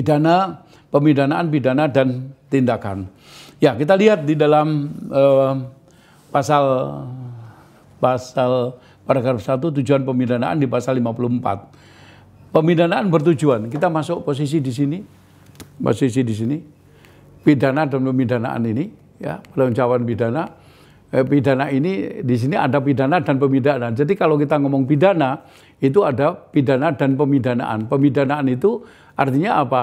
pidana, pemidanaan pidana dan tindakan. Ya, kita lihat di dalam uh, pasal pasal paragraf 1 tujuan pemidanaan di pasal 54. Pemidanaan bertujuan. Kita masuk posisi di sini. Posisi di sini. Pidana dan pemidanaan ini ya, penjauhan pidana Eh, pidana ini di sini ada pidana dan pemidanaan. Jadi kalau kita ngomong pidana itu ada pidana dan pemidanaan. Pemidanaan itu artinya apa?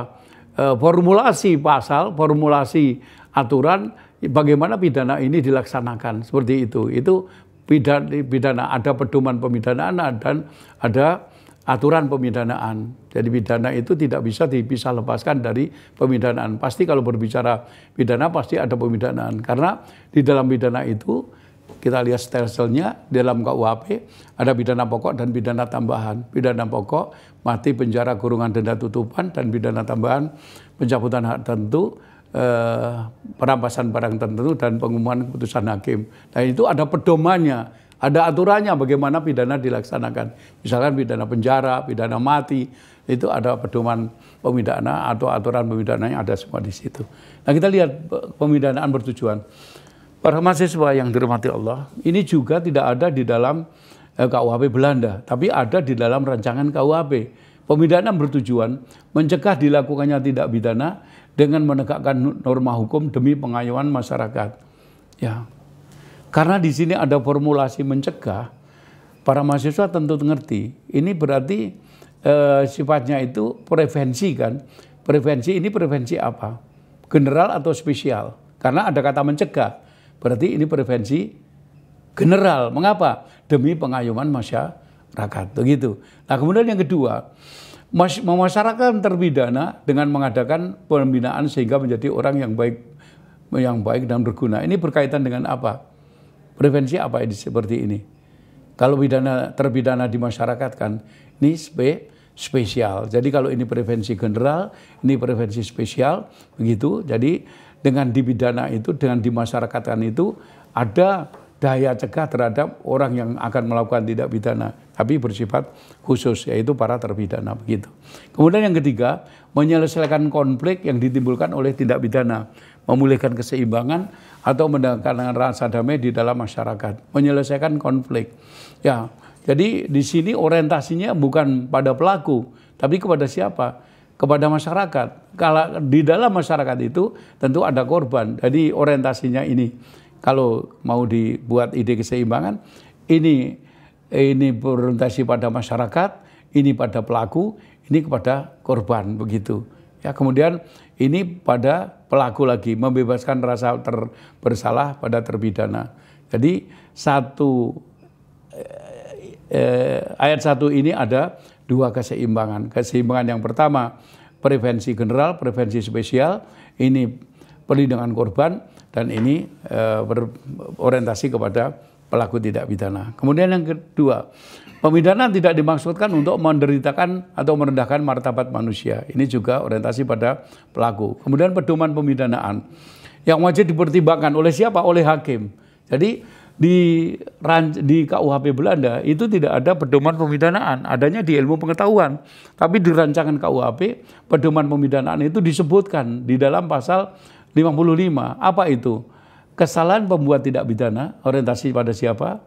Eh, formulasi pasal, formulasi aturan bagaimana pidana ini dilaksanakan seperti itu. Itu pidana ada pedoman pemidanaan dan ada aturan pemidanaan. Jadi pidana itu tidak bisa dipisah lepaskan dari pemidanaan. Pasti kalau berbicara pidana pasti ada pemidanaan. Karena di dalam pidana itu kita lihat stelselnya dalam KUHP ada pidana pokok dan pidana tambahan. Pidana pokok mati penjara kurungan denda tutupan dan pidana tambahan pencabutan hak tentu eh, perampasan barang tertentu dan pengumuman keputusan hakim. Nah itu ada pedomannya ada aturannya bagaimana pidana dilaksanakan. Misalkan pidana penjara, pidana mati, itu ada pedoman pemidana atau aturan pemidana yang ada semua di situ. Nah kita lihat eh, pemidanaan bertujuan. Para mahasiswa yang dirahmati Allah, ini juga tidak ada di dalam eh, KUHP Belanda, tapi ada di dalam rancangan KUHP. Pemidanaan bertujuan mencegah dilakukannya tindak pidana dengan menegakkan norma hukum demi pengayuan masyarakat. Ya, karena di sini ada formulasi mencegah, para mahasiswa tentu mengerti. Ini berarti e, sifatnya itu prevensi kan. Prevensi ini prevensi apa? General atau spesial? Karena ada kata mencegah. Berarti ini prevensi general. Mengapa? Demi pengayuman masyarakat. Begitu. Nah kemudian yang kedua, memasyarakat terpidana dengan mengadakan pembinaan sehingga menjadi orang yang baik yang baik dan berguna. Ini berkaitan dengan apa? Prevensi apa ini seperti ini? Kalau pidana terpidana di masyarakat kan, ini spe, spesial. Jadi kalau ini prevensi general, ini prevensi spesial, begitu. Jadi dengan dipidana itu, dengan dimasyarakatkan itu, ada daya cegah terhadap orang yang akan melakukan tindak pidana, tapi bersifat khusus, yaitu para terpidana. Begitu. Kemudian yang ketiga, menyelesaikan konflik yang ditimbulkan oleh tindak pidana memulihkan keseimbangan atau mendatangkan rasa damai di dalam masyarakat, menyelesaikan konflik. Ya, jadi di sini orientasinya bukan pada pelaku, tapi kepada siapa? Kepada masyarakat. Kalau di dalam masyarakat itu tentu ada korban. Jadi orientasinya ini kalau mau dibuat ide keseimbangan ini ini berorientasi pada masyarakat, ini pada pelaku, ini kepada korban begitu. Ya, kemudian ini pada pelaku lagi membebaskan rasa ter bersalah pada terpidana. Jadi satu eh, eh, ayat satu ini ada dua keseimbangan. Keseimbangan yang pertama prevensi general, prevensi spesial ini perlindungan korban dan ini eh, berorientasi kepada pelaku tidak pidana. Kemudian yang kedua Pemidanaan tidak dimaksudkan untuk menderitakan atau merendahkan martabat manusia. Ini juga orientasi pada pelaku. Kemudian pedoman pemidanaan yang wajib dipertimbangkan oleh siapa? Oleh hakim. Jadi di di KUHP Belanda itu tidak ada pedoman pemidanaan, adanya di ilmu pengetahuan. Tapi di rancangan KUHP pedoman pemidanaan itu disebutkan di dalam pasal 55. Apa itu? Kesalahan pembuat tidak pidana, orientasi pada siapa?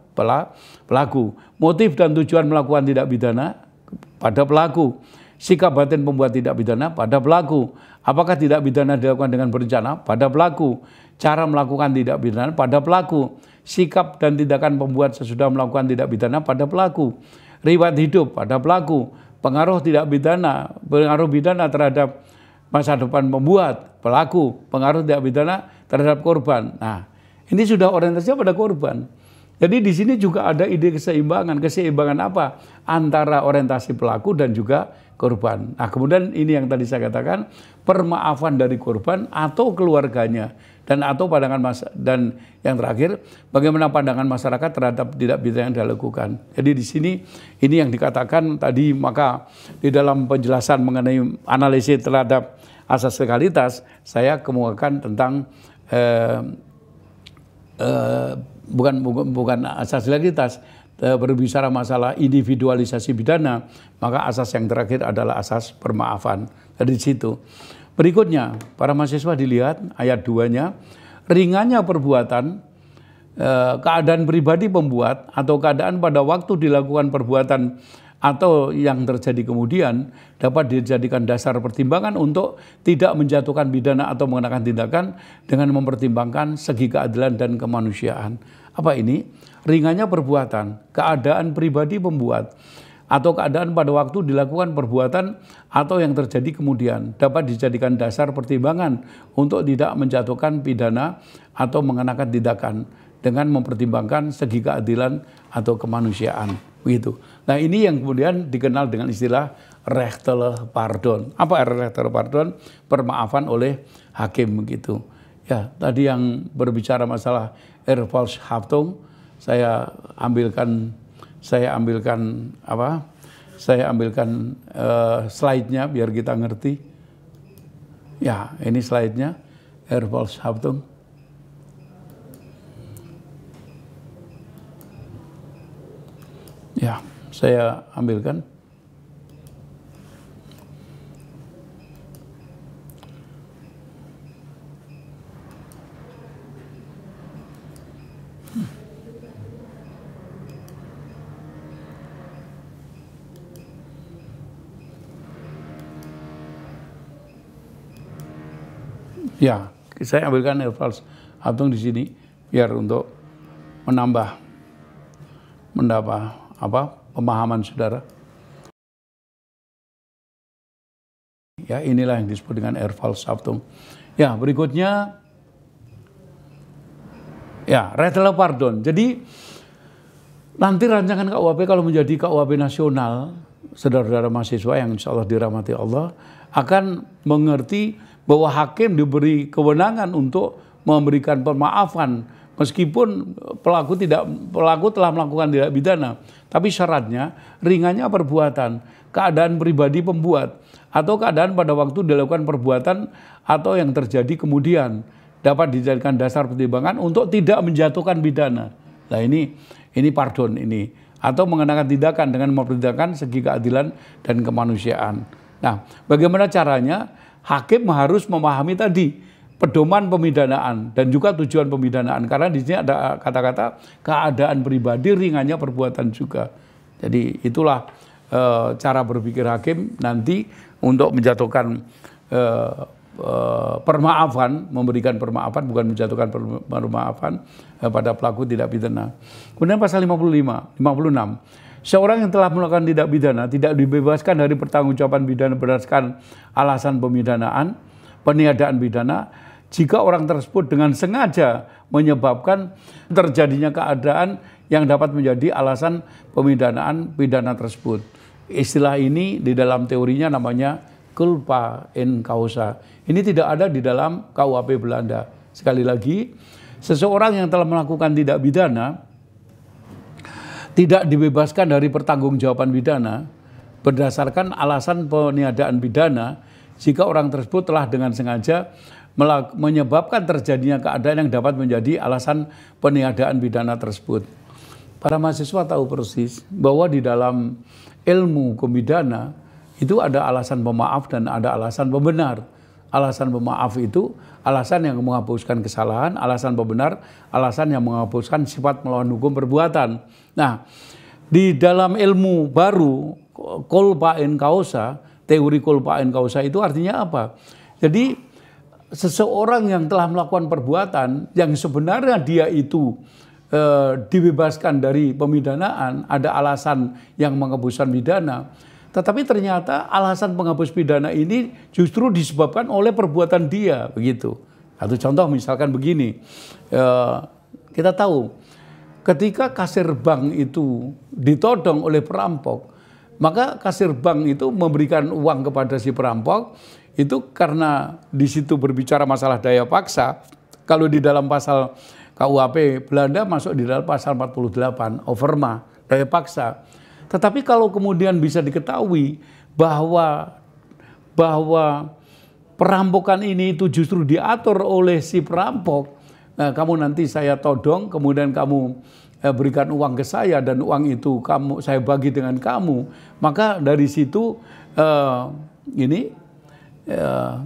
Pelaku. Motif dan tujuan melakukan tidak pidana pada pelaku. Sikap batin pembuat tidak pidana pada pelaku. Apakah tidak pidana dilakukan dengan berencana? Pada pelaku. Cara melakukan tidak pidana pada pelaku. Sikap dan tindakan pembuat sesudah melakukan tidak pidana pada pelaku. Riwayat hidup pada pelaku. Pengaruh tidak pidana, pengaruh pidana terhadap masa depan pembuat pelaku pengaruh tidak pidana terhadap korban. Nah, ini sudah orientasinya pada korban. Jadi di sini juga ada ide keseimbangan. Keseimbangan apa? Antara orientasi pelaku dan juga korban. Nah kemudian ini yang tadi saya katakan permaafan dari korban atau keluarganya dan atau pandangan mas dan yang terakhir bagaimana pandangan masyarakat terhadap tidak bisa yang dilakukan. Jadi di sini ini yang dikatakan tadi maka di dalam penjelasan mengenai analisis terhadap asas legalitas saya kemukakan tentang eh, Eh, bukan bukan, bukan asas legalitas eh, berbicara masalah individualisasi pidana, maka asas yang terakhir adalah asas permaafan. Dari situ. Berikutnya, para mahasiswa dilihat ayat 2 ringannya perbuatan eh, keadaan pribadi pembuat atau keadaan pada waktu dilakukan perbuatan atau yang terjadi kemudian dapat dijadikan dasar pertimbangan untuk tidak menjatuhkan pidana atau mengenakan tindakan dengan mempertimbangkan segi keadilan dan kemanusiaan. Apa ini? Ringannya perbuatan, keadaan pribadi pembuat, atau keadaan pada waktu dilakukan perbuatan atau yang terjadi kemudian dapat dijadikan dasar pertimbangan untuk tidak menjatuhkan pidana atau mengenakan tindakan dengan mempertimbangkan segi keadilan atau kemanusiaan begitu. Nah ini yang kemudian dikenal dengan istilah rechtel pardon. Apa rechtel pardon? Permaafan oleh hakim begitu. Ya tadi yang berbicara masalah haftung, saya ambilkan saya ambilkan apa? Saya ambilkan uh, slide-nya biar kita ngerti. Ya, ini slide-nya haftung. Ya, saya ambilkan. Ya, saya ambilkan Evals Atung di sini biar untuk menambah menambah apa pemahaman saudara? Ya, inilah yang disebut dengan Erfalsaftung. Ya, berikutnya ya, retele pardon. Jadi nanti rancangan KUHP kalau menjadi KUHP nasional, saudara-saudara mahasiswa yang insya Allah dirahmati Allah akan mengerti bahwa hakim diberi kewenangan untuk memberikan pemaafan Meskipun pelaku tidak pelaku telah melakukan tindak pidana, tapi syaratnya ringannya perbuatan, keadaan pribadi pembuat atau keadaan pada waktu dilakukan perbuatan atau yang terjadi kemudian dapat dijadikan dasar pertimbangan untuk tidak menjatuhkan pidana. Nah ini ini pardon ini atau mengenakan tindakan dengan mempertimbangkan segi keadilan dan kemanusiaan. Nah, bagaimana caranya? Hakim harus memahami tadi pedoman pemidanaan dan juga tujuan pemidanaan karena di sini ada kata-kata keadaan pribadi ringannya perbuatan juga. Jadi itulah e, cara berpikir hakim nanti untuk menjatuhkan e, e, permaafan, memberikan permaafan bukan menjatuhkan permaafan e, pada pelaku tidak pidana. Kemudian pasal 55, 56 Seorang yang telah melakukan tidak pidana tidak dibebaskan dari pertanggungjawaban pidana berdasarkan alasan pemidanaan, peniadaan pidana jika orang tersebut dengan sengaja menyebabkan terjadinya keadaan yang dapat menjadi alasan pemidanaan pidana tersebut. Istilah ini di dalam teorinya namanya culpa in causa. Ini tidak ada di dalam KUHP Belanda. Sekali lagi, seseorang yang telah melakukan tidak pidana tidak dibebaskan dari pertanggungjawaban pidana berdasarkan alasan peniadaan pidana jika orang tersebut telah dengan sengaja menyebabkan terjadinya keadaan yang dapat menjadi alasan peniadaan pidana tersebut. Para mahasiswa tahu persis bahwa di dalam ilmu pidana itu ada alasan pemaaf dan ada alasan pembenar. Alasan pemaaf itu alasan yang menghapuskan kesalahan, alasan pembenar, alasan yang menghapuskan sifat melawan hukum perbuatan. Nah, di dalam ilmu baru kolpa en kausa, teori kolpa en kausa itu artinya apa? Jadi seseorang yang telah melakukan perbuatan yang sebenarnya dia itu e, dibebaskan dari pemidanaan, ada alasan yang menghapuskan pidana. Tetapi ternyata alasan penghapus pidana ini justru disebabkan oleh perbuatan dia, begitu. Satu contoh misalkan begini, e, kita tahu ketika kasir bank itu ditodong oleh perampok, maka kasir bank itu memberikan uang kepada si perampok itu karena di situ berbicara masalah daya paksa, kalau di dalam pasal KUHP Belanda masuk di dalam pasal 48 overma daya paksa. Tetapi kalau kemudian bisa diketahui bahwa bahwa perampokan ini itu justru diatur oleh si perampok, nah, kamu nanti saya todong, kemudian kamu eh, berikan uang ke saya dan uang itu kamu saya bagi dengan kamu, maka dari situ eh, ini ya,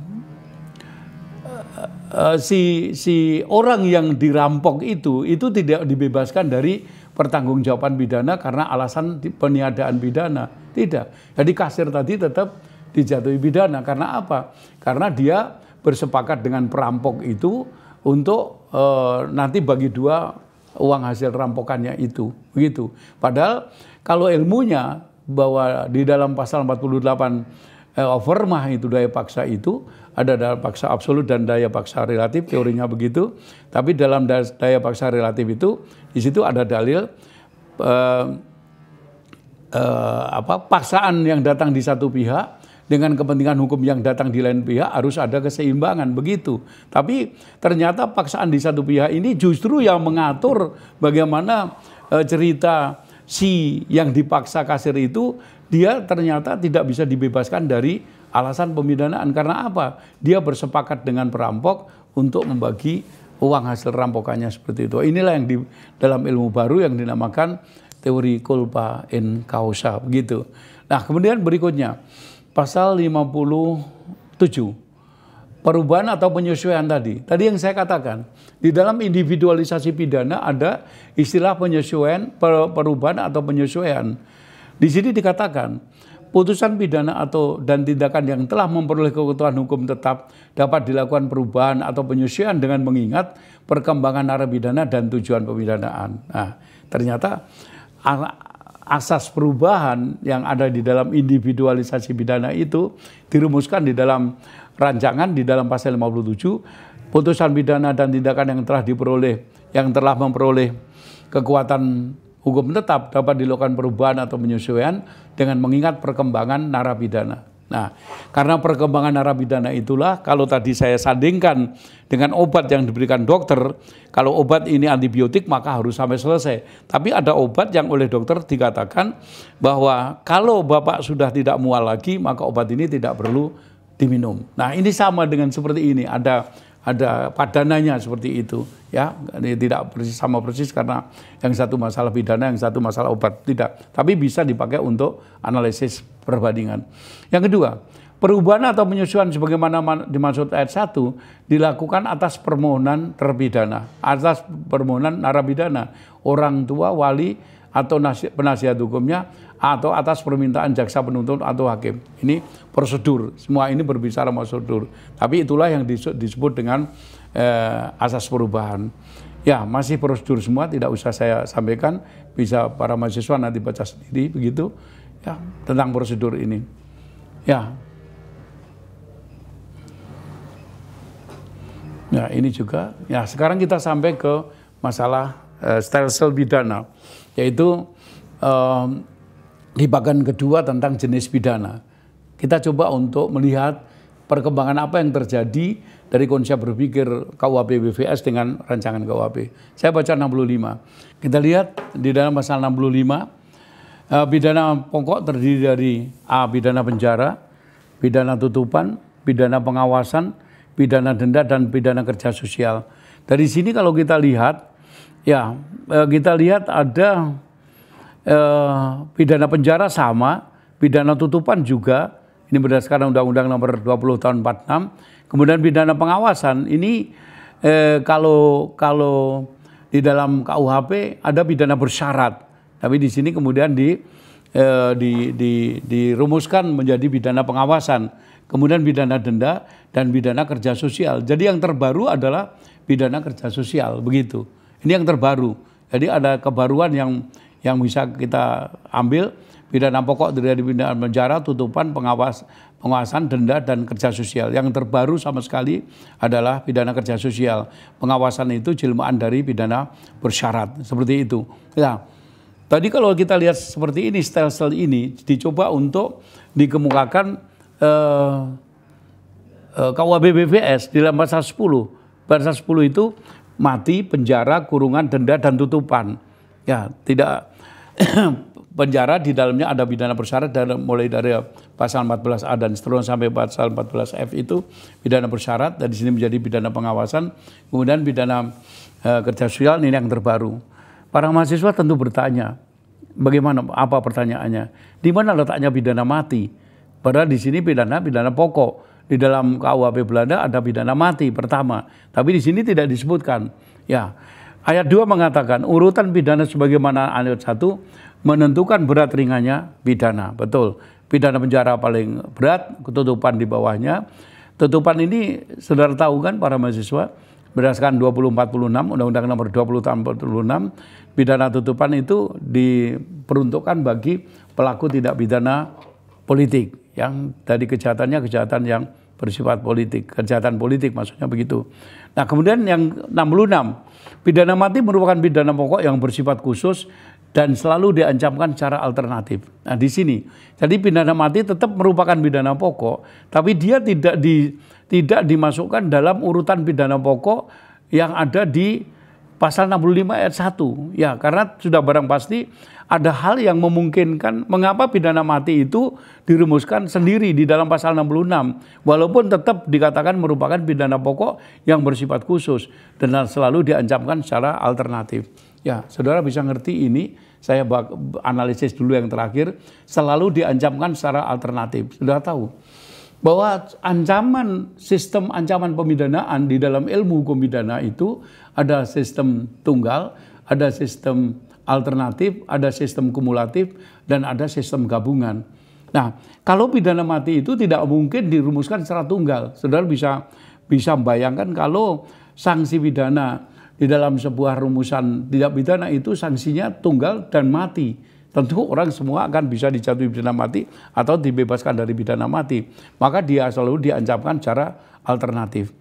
uh, si si orang yang dirampok itu itu tidak dibebaskan dari pertanggungjawaban pidana karena alasan peniadaan pidana. Tidak. Jadi kasir tadi tetap dijatuhi pidana karena apa? Karena dia bersepakat dengan perampok itu untuk e, nanti bagi dua uang hasil rampokannya itu. Begitu. Padahal kalau ilmunya bahwa di dalam pasal 48 eh, Overmah itu daya paksa itu ada daya paksa absolut dan daya paksa relatif teorinya begitu. Tapi dalam daya, daya paksa relatif itu di situ ada dalil eh, eh, apa paksaan yang datang di satu pihak dengan kepentingan hukum yang datang di lain pihak harus ada keseimbangan begitu. Tapi ternyata paksaan di satu pihak ini justru yang mengatur bagaimana eh, cerita si yang dipaksa kasir itu dia ternyata tidak bisa dibebaskan dari alasan pemidanaan karena apa? Dia bersepakat dengan perampok untuk membagi uang hasil rampokannya seperti itu. Inilah yang di dalam ilmu baru yang dinamakan teori culpa in causa begitu. Nah, kemudian berikutnya pasal 57 perubahan atau penyesuaian tadi. Tadi yang saya katakan, di dalam individualisasi pidana ada istilah penyesuaian, perubahan atau penyesuaian. Di sini dikatakan, putusan pidana atau dan tindakan yang telah memperoleh keutuhan hukum tetap dapat dilakukan perubahan atau penyesuaian dengan mengingat perkembangan arah pidana dan tujuan pemidanaan. Nah, ternyata asas perubahan yang ada di dalam individualisasi pidana itu dirumuskan di dalam rancangan di dalam pasal 57 putusan pidana dan tindakan yang telah diperoleh yang telah memperoleh kekuatan hukum tetap dapat dilakukan perubahan atau penyesuaian dengan mengingat perkembangan narapidana. Nah, karena perkembangan narapidana itulah kalau tadi saya sandingkan dengan obat yang diberikan dokter, kalau obat ini antibiotik maka harus sampai selesai. Tapi ada obat yang oleh dokter dikatakan bahwa kalau Bapak sudah tidak mual lagi maka obat ini tidak perlu diminum. Nah, ini sama dengan seperti ini, ada ada padananya seperti itu, ya. Ini tidak persis sama persis karena yang satu masalah pidana, yang satu masalah obat, tidak. Tapi bisa dipakai untuk analisis perbandingan. Yang kedua, perubahan atau penyesuaian sebagaimana dimaksud ayat 1 dilakukan atas permohonan terpidana, atas permohonan narapidana, orang tua, wali atau penasihat hukumnya atau atas permintaan jaksa penuntut atau hakim. Ini prosedur, semua ini berbicara prosedur. Tapi itulah yang disebut dengan eh, asas perubahan. Ya, masih prosedur semua, tidak usah saya sampaikan, bisa para mahasiswa nanti baca sendiri begitu ya tentang prosedur ini. Ya. Ya, ini juga. Ya, sekarang kita sampai ke masalah eh, sel pidana, yaitu um, di bagian kedua tentang jenis pidana. Kita coba untuk melihat perkembangan apa yang terjadi dari konsep berpikir KUHP BVS dengan rancangan KUHP. Saya baca 65. Kita lihat di dalam pasal 65 eh, pidana pokok terdiri dari A pidana penjara, pidana tutupan, pidana pengawasan, pidana denda dan pidana kerja sosial. Dari sini kalau kita lihat ya eh, kita lihat ada eh, pidana penjara sama, pidana tutupan juga. Ini berdasarkan Undang-Undang Nomor 20 Tahun 46. Kemudian pidana pengawasan ini eh, kalau kalau di dalam KUHP ada pidana bersyarat, tapi di sini kemudian di eh, di, di dirumuskan menjadi pidana pengawasan, kemudian pidana denda dan pidana kerja sosial. Jadi yang terbaru adalah pidana kerja sosial begitu. Ini yang terbaru. Jadi ada kebaruan yang yang bisa kita ambil pidana pokok dari pidana penjara, tutupan, pengawas, pengawasan, denda, dan kerja sosial. Yang terbaru sama sekali adalah pidana kerja sosial. Pengawasan itu jelmaan dari pidana bersyarat, seperti itu. Nah, tadi kalau kita lihat seperti ini, stelsel ini dicoba untuk dikemukakan eh, eh, KUHPBPS di dalam pasal 10. Pasal 10 itu mati, penjara, kurungan, denda, dan tutupan. Ya, tidak penjara di dalamnya ada pidana bersyarat dalam mulai dari pasal 14A dan seterusnya sampai pasal 14F itu pidana bersyarat dan di sini menjadi pidana pengawasan kemudian pidana e, kerja sosial ini yang terbaru para mahasiswa tentu bertanya bagaimana apa pertanyaannya di mana letaknya pidana mati padahal di sini pidana pidana pokok di dalam KUHP Belanda ada pidana mati pertama tapi di sini tidak disebutkan ya Ayat 2 mengatakan urutan pidana sebagaimana ayat 1 menentukan berat ringannya pidana. Betul. Pidana penjara paling berat, ketutupan di bawahnya. Tutupan ini saudara tahu kan para mahasiswa berdasarkan 2046 Undang-Undang nomor 20 tahun 46 pidana tutupan itu diperuntukkan bagi pelaku tidak pidana politik yang dari kejahatannya kejahatan yang bersifat politik, kejahatan politik maksudnya begitu. Nah, kemudian yang 66 Pidana mati merupakan pidana pokok yang bersifat khusus dan selalu diancamkan secara alternatif. Nah, di sini. Jadi pidana mati tetap merupakan pidana pokok, tapi dia tidak di tidak dimasukkan dalam urutan pidana pokok yang ada di pasal 65 ayat 1. Ya, karena sudah barang pasti ada hal yang memungkinkan mengapa pidana mati itu dirumuskan sendiri di dalam pasal 66 walaupun tetap dikatakan merupakan pidana pokok yang bersifat khusus dan selalu diancamkan secara alternatif. Ya, Saudara bisa ngerti ini, saya analisis dulu yang terakhir, selalu diancamkan secara alternatif. Sudah tahu bahwa ancaman sistem ancaman pemidanaan di dalam ilmu hukum pidana itu ada sistem tunggal, ada sistem alternatif, ada sistem kumulatif, dan ada sistem gabungan. Nah, kalau pidana mati itu tidak mungkin dirumuskan secara tunggal. Saudara bisa bisa bayangkan kalau sanksi pidana di dalam sebuah rumusan tidak pidana itu sanksinya tunggal dan mati tentu orang semua akan bisa dijatuhi pidana mati atau dibebaskan dari pidana mati. Maka dia selalu diancamkan cara alternatif.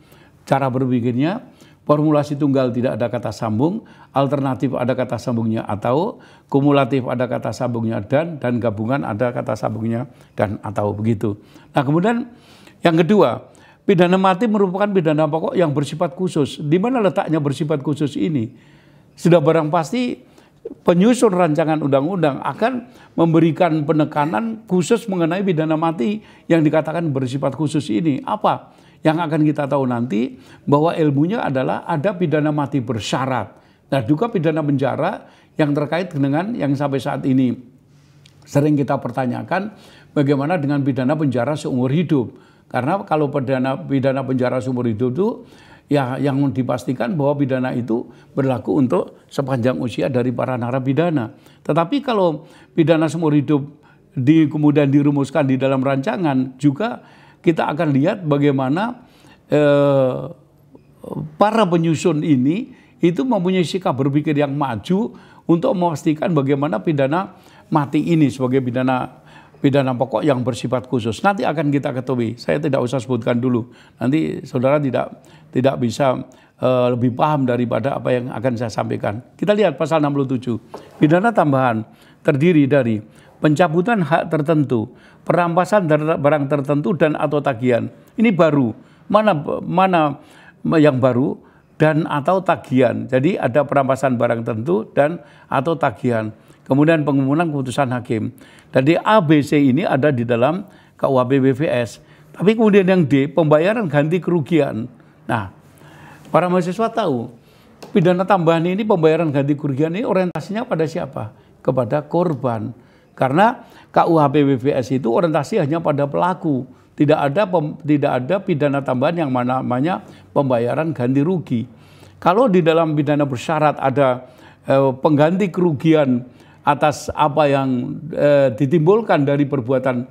Cara berpikirnya formulasi tunggal tidak ada kata sambung, alternatif ada kata sambungnya atau, kumulatif ada kata sambungnya dan, dan gabungan ada kata sambungnya dan atau begitu. Nah kemudian yang kedua, pidana mati merupakan pidana pokok yang bersifat khusus. Di mana letaknya bersifat khusus ini? Sudah barang pasti penyusun rancangan undang-undang akan memberikan penekanan khusus mengenai pidana mati yang dikatakan bersifat khusus ini. Apa? Yang akan kita tahu nanti bahwa ilmunya adalah ada pidana mati bersyarat. Nah juga pidana penjara yang terkait dengan yang sampai saat ini sering kita pertanyakan bagaimana dengan pidana penjara seumur hidup. Karena kalau pidana pidana penjara seumur hidup itu ya yang dipastikan bahwa pidana itu berlaku untuk sepanjang usia dari para narapidana. Tetapi kalau pidana seumur hidup di kemudian dirumuskan di dalam rancangan juga kita akan lihat bagaimana eh, para penyusun ini itu mempunyai sikap berpikir yang maju untuk memastikan bagaimana pidana mati ini sebagai pidana pidana pokok yang bersifat khusus. Nanti akan kita ketahui. Saya tidak usah sebutkan dulu. Nanti saudara tidak tidak bisa uh, lebih paham daripada apa yang akan saya sampaikan. Kita lihat pasal 67. Pidana tambahan terdiri dari pencabutan hak tertentu, perampasan barang tertentu dan atau tagihan. Ini baru. Mana mana yang baru dan atau tagihan. Jadi ada perampasan barang tertentu dan atau tagihan. Kemudian pengumuman keputusan hakim. Jadi ABC ini ada di dalam KUHP BPS. Tapi kemudian yang D, pembayaran ganti kerugian. Nah, para mahasiswa tahu pidana tambahan ini pembayaran ganti kerugian ini orientasinya pada siapa? Kepada korban. Karena KUHP BPS itu orientasi hanya pada pelaku, tidak ada pem, tidak ada pidana tambahan yang mana namanya pembayaran ganti rugi. Kalau di dalam pidana bersyarat ada eh, pengganti kerugian atas apa yang eh, ditimbulkan dari perbuatan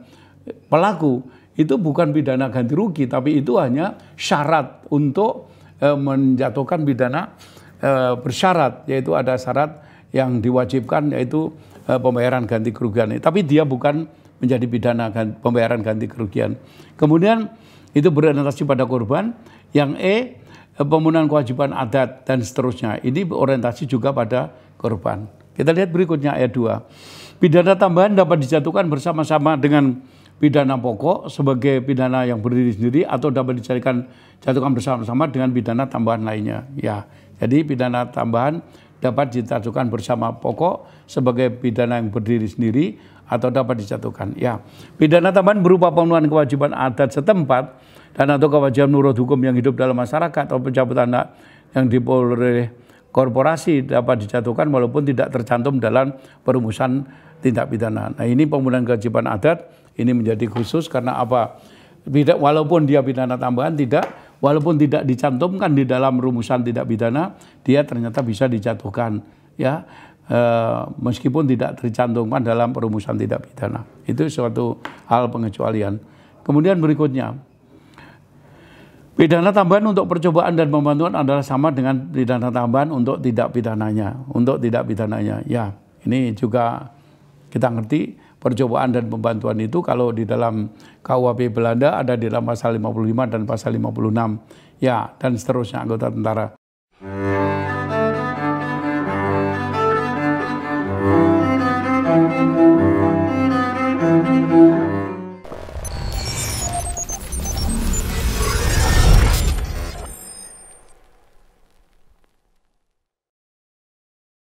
pelaku, itu bukan pidana ganti rugi, tapi itu hanya syarat untuk eh, menjatuhkan pidana eh, bersyarat, yaitu ada syarat yang diwajibkan yaitu Eh, pembayaran ganti kerugian. Tapi dia bukan menjadi pidana pembayaran ganti kerugian. Kemudian itu berorientasi pada korban. Yang E eh, pemenuhan kewajiban adat dan seterusnya. Ini orientasi juga pada korban. Kita lihat berikutnya ayat 2. Pidana tambahan dapat dijatuhkan bersama-sama dengan pidana pokok sebagai pidana yang berdiri sendiri atau dapat dijadikan jatuhkan bersama-sama dengan pidana tambahan lainnya. Ya, jadi pidana tambahan dapat dijatuhkan bersama pokok sebagai pidana yang berdiri sendiri atau dapat dijatuhkan. Ya, pidana tambahan berupa pemenuhan kewajiban adat setempat dan atau kewajiban nurut hukum yang hidup dalam masyarakat atau pencabutan anak yang diperoleh korporasi dapat dijatuhkan walaupun tidak tercantum dalam perumusan tindak pidana. Nah ini pemenuhan kewajiban adat ini menjadi khusus karena apa? Tidak walaupun dia pidana tambahan tidak walaupun tidak dicantumkan di dalam rumusan tidak pidana, dia ternyata bisa dijatuhkan ya e, meskipun tidak tercantumkan dalam rumusan tidak pidana. Itu suatu hal pengecualian. Kemudian berikutnya Pidana tambahan untuk percobaan dan pembantuan adalah sama dengan pidana tambahan untuk tidak pidananya, untuk tidak pidananya. Ya, ini juga kita ngerti percobaan dan pembantuan itu kalau di dalam KUHP Belanda ada di dalam pasal 55 dan pasal 56 ya dan seterusnya anggota tentara.